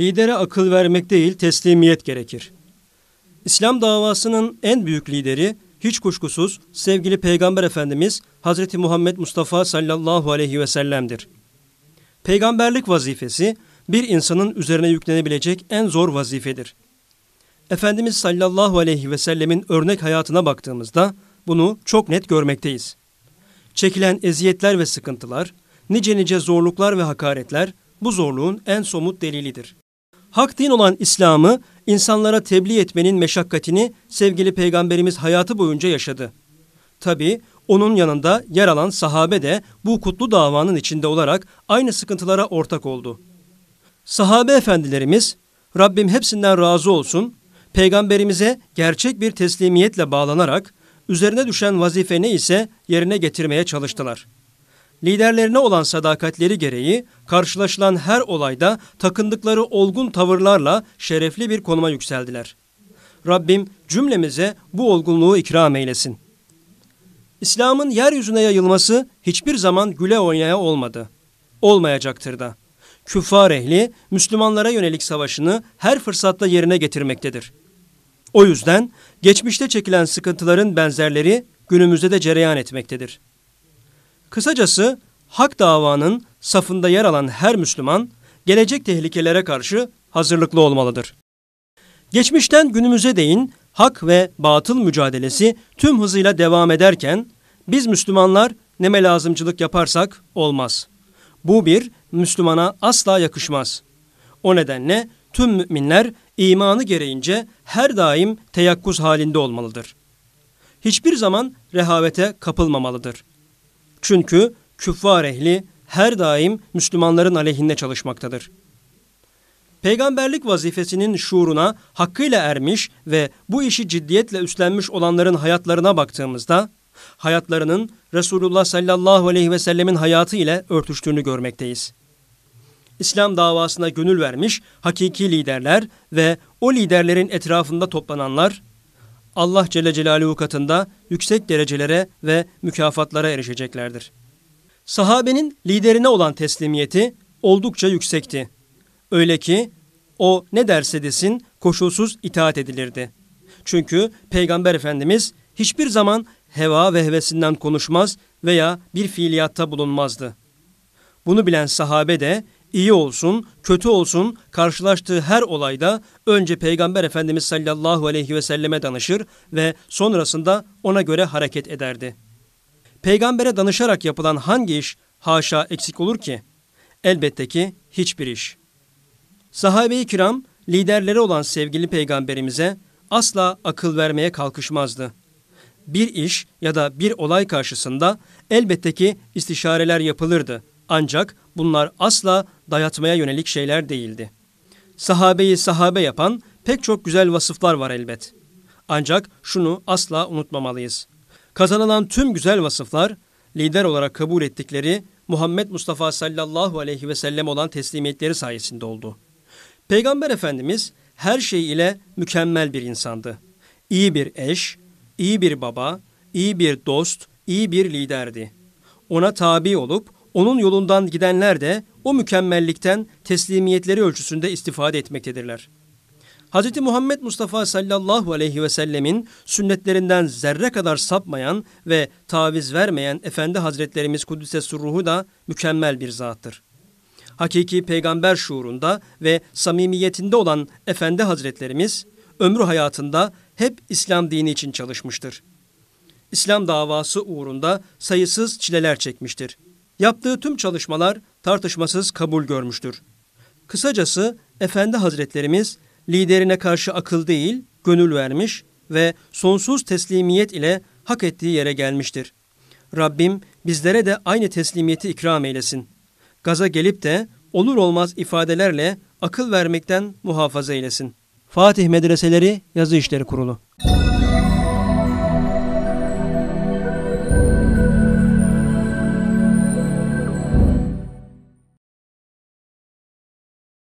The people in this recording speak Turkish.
Lidere akıl vermek değil teslimiyet gerekir. İslam davasının en büyük lideri hiç kuşkusuz sevgili Peygamber Efendimiz Hazreti Muhammed Mustafa sallallahu aleyhi ve sellem'dir. Peygamberlik vazifesi bir insanın üzerine yüklenebilecek en zor vazifedir. Efendimiz sallallahu aleyhi ve sellemin örnek hayatına baktığımızda bunu çok net görmekteyiz. Çekilen eziyetler ve sıkıntılar, nice nice zorluklar ve hakaretler bu zorluğun en somut delilidir. Hak din olan İslam'ı insanlara tebliğ etmenin meşakkatini sevgili peygamberimiz hayatı boyunca yaşadı. Tabi onun yanında yer alan sahabe de bu kutlu davanın içinde olarak aynı sıkıntılara ortak oldu. Sahabe efendilerimiz Rabbim hepsinden razı olsun peygamberimize gerçek bir teslimiyetle bağlanarak üzerine düşen vazife ne ise yerine getirmeye çalıştılar.'' liderlerine olan sadakatleri gereği karşılaşılan her olayda takındıkları olgun tavırlarla şerefli bir konuma yükseldiler. Rabbim cümlemize bu olgunluğu ikram eylesin. İslam'ın yeryüzüne yayılması hiçbir zaman güle oynaya olmadı. Olmayacaktır da. Küffar ehli Müslümanlara yönelik savaşını her fırsatta yerine getirmektedir. O yüzden geçmişte çekilen sıkıntıların benzerleri günümüzde de cereyan etmektedir. Kısacası hak davanın safında yer alan her Müslüman gelecek tehlikelere karşı hazırlıklı olmalıdır. Geçmişten günümüze değin hak ve batıl mücadelesi tüm hızıyla devam ederken biz Müslümanlar neme lazımcılık yaparsak olmaz. Bu bir Müslümana asla yakışmaz. O nedenle tüm müminler imanı gereğince her daim teyakkuz halinde olmalıdır. Hiçbir zaman rehavete kapılmamalıdır. Çünkü küffar ehli her daim Müslümanların aleyhinde çalışmaktadır. Peygamberlik vazifesinin şuuruna hakkıyla ermiş ve bu işi ciddiyetle üstlenmiş olanların hayatlarına baktığımızda, hayatlarının Resulullah sallallahu aleyhi ve sellemin hayatı ile örtüştüğünü görmekteyiz. İslam davasına gönül vermiş hakiki liderler ve o liderlerin etrafında toplananlar, Allah Celle Celaluhu katında yüksek derecelere ve mükafatlara erişeceklerdir. Sahabenin liderine olan teslimiyeti oldukça yüksekti. Öyle ki o ne derse desin koşulsuz itaat edilirdi. Çünkü Peygamber Efendimiz hiçbir zaman heva ve hevesinden konuşmaz veya bir fiiliyatta bulunmazdı. Bunu bilen sahabe de İyi olsun, kötü olsun karşılaştığı her olayda önce Peygamber Efendimiz sallallahu aleyhi ve selleme danışır ve sonrasında ona göre hareket ederdi. Peygambere danışarak yapılan hangi iş haşa eksik olur ki? Elbette ki hiçbir iş. Sahabe-i kiram liderleri olan sevgili peygamberimize asla akıl vermeye kalkışmazdı. Bir iş ya da bir olay karşısında elbette ki istişareler yapılırdı ancak bunlar asla dayatmaya yönelik şeyler değildi. Sahabeyi sahabe yapan pek çok güzel vasıflar var elbet. Ancak şunu asla unutmamalıyız. Kazanılan tüm güzel vasıflar lider olarak kabul ettikleri Muhammed Mustafa sallallahu aleyhi ve sellem olan teslimiyetleri sayesinde oldu. Peygamber Efendimiz her şey ile mükemmel bir insandı. İyi bir eş, iyi bir baba, iyi bir dost, iyi bir liderdi. Ona tabi olup onun yolundan gidenler de o mükemmellikten teslimiyetleri ölçüsünde istifade etmektedirler. Hz. Muhammed Mustafa sallallahu aleyhi ve sellemin sünnetlerinden zerre kadar sapmayan ve taviz vermeyen Efendi Hazretlerimiz Kudüs'e surruhu da mükemmel bir zattır. Hakiki peygamber şuurunda ve samimiyetinde olan Efendi Hazretlerimiz ömrü hayatında hep İslam dini için çalışmıştır. İslam davası uğrunda sayısız çileler çekmiştir. Yaptığı tüm çalışmalar tartışmasız kabul görmüştür. Kısacası Efendi Hazretlerimiz liderine karşı akıl değil, gönül vermiş ve sonsuz teslimiyet ile hak ettiği yere gelmiştir. Rabbim bizlere de aynı teslimiyeti ikram eylesin. Gaza gelip de olur olmaz ifadelerle akıl vermekten muhafaza eylesin. Fatih Medreseleri Yazı İşleri Kurulu